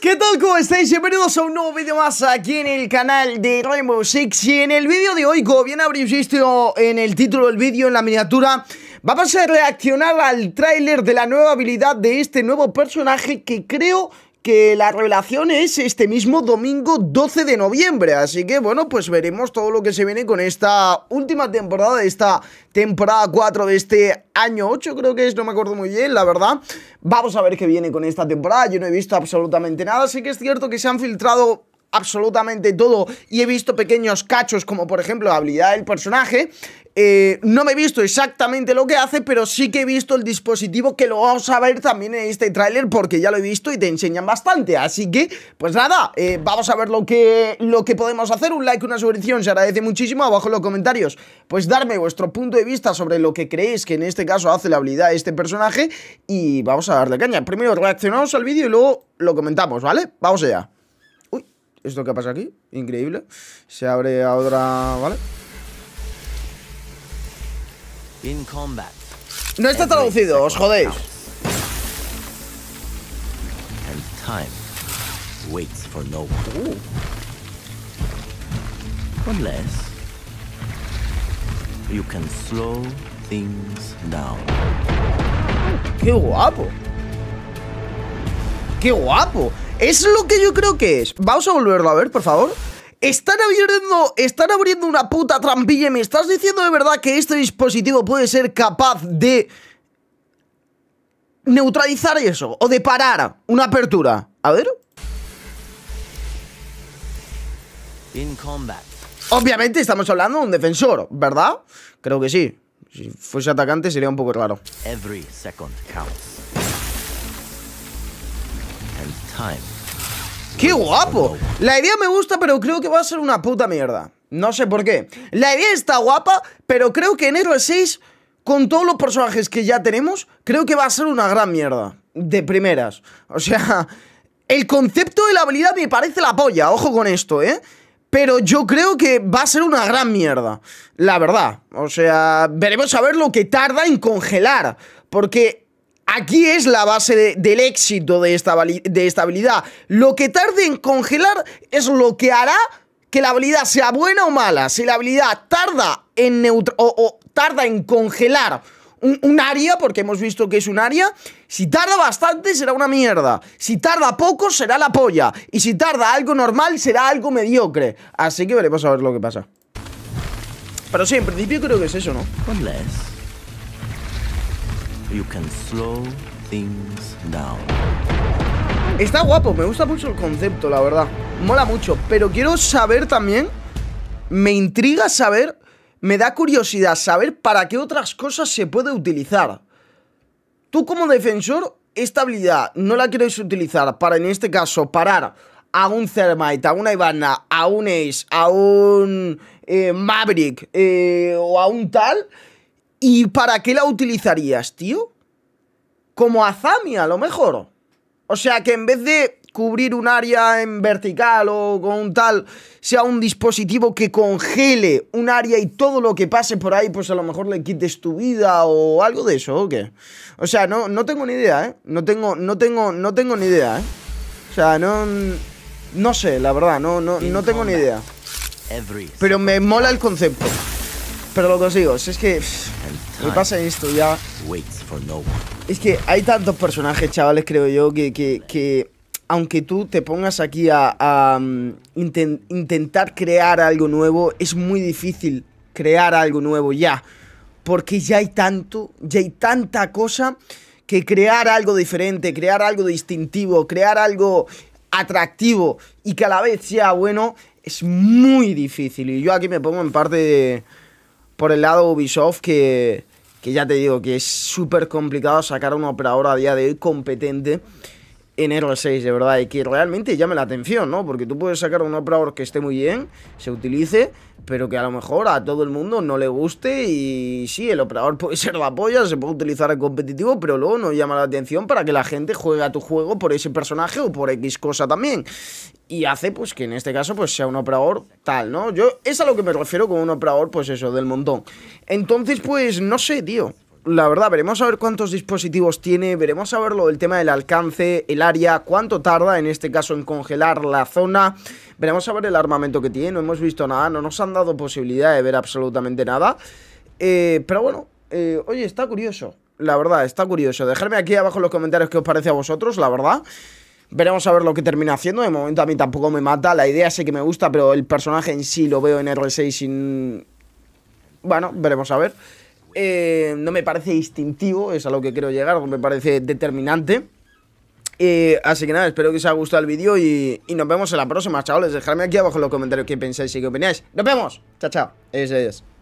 ¿qué tal? ¿Cómo estáis? Bienvenidos a un nuevo vídeo más aquí en el canal de Rainbow Six Y en el vídeo de hoy, como bien habréis visto en el título del vídeo, en la miniatura Vamos a reaccionar al tráiler de la nueva habilidad de este nuevo personaje que creo que la revelación es este mismo domingo 12 de noviembre. Así que bueno, pues veremos todo lo que se viene con esta última temporada, de esta temporada 4 de este año 8 creo que es, no me acuerdo muy bien, la verdad. Vamos a ver qué viene con esta temporada, yo no he visto absolutamente nada, sí que es cierto que se han filtrado absolutamente todo y he visto pequeños cachos como por ejemplo la habilidad del personaje eh, no me he visto exactamente lo que hace, pero sí que he visto el dispositivo que lo vamos a ver también en este tráiler porque ya lo he visto y te enseñan bastante. Así que, pues nada, eh, vamos a ver lo que, lo que podemos hacer. Un like, una suscripción, se agradece muchísimo. Abajo en los comentarios, pues darme vuestro punto de vista sobre lo que creéis que en este caso hace la habilidad de este personaje y vamos a darle caña. Primero reaccionamos al vídeo y luego lo comentamos, ¿vale? Vamos allá. Uy, ¿esto qué pasa aquí? Increíble. Se abre otra... ¿vale? No está traducido, os jodéis. ¡Qué guapo! ¡Qué guapo! Es lo que yo creo que es. Vamos a volverlo a ver, por favor. Están abriendo, están abriendo una puta trampilla me estás diciendo de verdad que este dispositivo puede ser capaz de neutralizar eso o de parar una apertura. A ver. Obviamente estamos hablando de un defensor, ¿verdad? Creo que sí. Si fuese atacante sería un poco raro. Every second counts. time ¡Qué guapo! La idea me gusta, pero creo que va a ser una puta mierda. No sé por qué. La idea está guapa, pero creo que en enero 6, con todos los personajes que ya tenemos, creo que va a ser una gran mierda. De primeras. O sea, el concepto de la habilidad me parece la polla. Ojo con esto, ¿eh? Pero yo creo que va a ser una gran mierda. La verdad. O sea, veremos a ver lo que tarda en congelar. Porque Aquí es la base del éxito de esta, de habilidad. Lo que tarde en congelar es lo que hará que la habilidad sea buena o mala. Si la habilidad tarda en, o, tarda en congelar un, área, porque hemos visto que es un área, si tarda bastante será una mierda. Si tarda poco será la polla. Y si tarda algo normal será algo mediocre. Así que veremos a ver lo que pasa. Pero sí, en principio creo que es eso, ¿no? Está guapo, me gusta mucho el concepto, la verdad. Mola mucho, pero quiero saber también, me intriga saber, me da curiosidad saber para qué otras cosas se puede utilizar. Tú como defensor, esta habilidad no la quieres utilizar para, en este caso, parar a un Thermite, a una Ivana, a un Ace, a un eh, Maverick eh, o a un tal ¿Y para qué la utilizarías, tío? Como Azami, a lo mejor. O sea, que en vez de cubrir un área en vertical o con un tal, sea un dispositivo que congele un área y todo lo que pase por ahí, pues a lo mejor le quites tu vida o algo de eso, ¿o qué? O sea, no, no tengo ni idea, ¿eh? No tengo, no tengo, no tengo ni idea, ¿eh? O sea, no... No sé, la verdad, no, no, no tengo ni idea. Pero me mola el concepto. Pero lo que os digo, es que me pasa esto ya. Es que hay tantos personajes, chavales, creo yo, que, aunque tú te pongas aquí a, mm, intentar crear algo nuevo, es muy difícil crear algo nuevo ya. Porque ya hay tanto, ya hay tanta cosa que crear algo diferente, crear algo distintivo, crear algo atractivo y que a la vez sea bueno, es muy difícil. Y yo aquí me pongo en parte... De, por el lado Ubisoft, que, que ya te digo que es súper complicado sacar a una operadora a día de hoy competente en 6, de verdad, y que realmente llame la atención, ¿no? Porque tú puedes sacar un operador que esté muy bien, se utilice, pero que a lo mejor a todo el mundo no le guste y sí, el operador puede ser la polla, se puede utilizar en competitivo, pero luego no llama la atención para que la gente juegue a tu juego por ese personaje o por X cosa también. Y hace pues que en este caso pues sea un operador tal, ¿no? Yo es a lo que me refiero con un operador pues eso, del montón. Entonces pues no sé, tío la verdad, veremos a ver cuántos dispositivos tiene, veremos a ver lo del tema del alcance, el área, cuánto tarda en este caso en congelar la zona, veremos a ver el armamento que tiene, no hemos visto nada, no nos han dado posibilidad de ver absolutamente nada. Eh, pero bueno, eh, oye, está curioso, la verdad, está curioso. Dejadme aquí abajo en los comentarios qué os parece a vosotros, la verdad. Veremos a ver lo que termina haciendo. De momento a mí tampoco me mata. La idea sé que me gusta, pero el personaje en sí lo veo en R6 sin... Bueno, veremos a ver. Eh, no me parece instintivo, es a lo que quiero llegar, me parece determinante. Eh, así que nada, espero que os haya gustado el vídeo y, nos vemos en la próxima, chavales. Dejadme aquí abajo en los comentarios qué pensáis y qué opináis. ¡Nos vemos! Chao, chao. es es.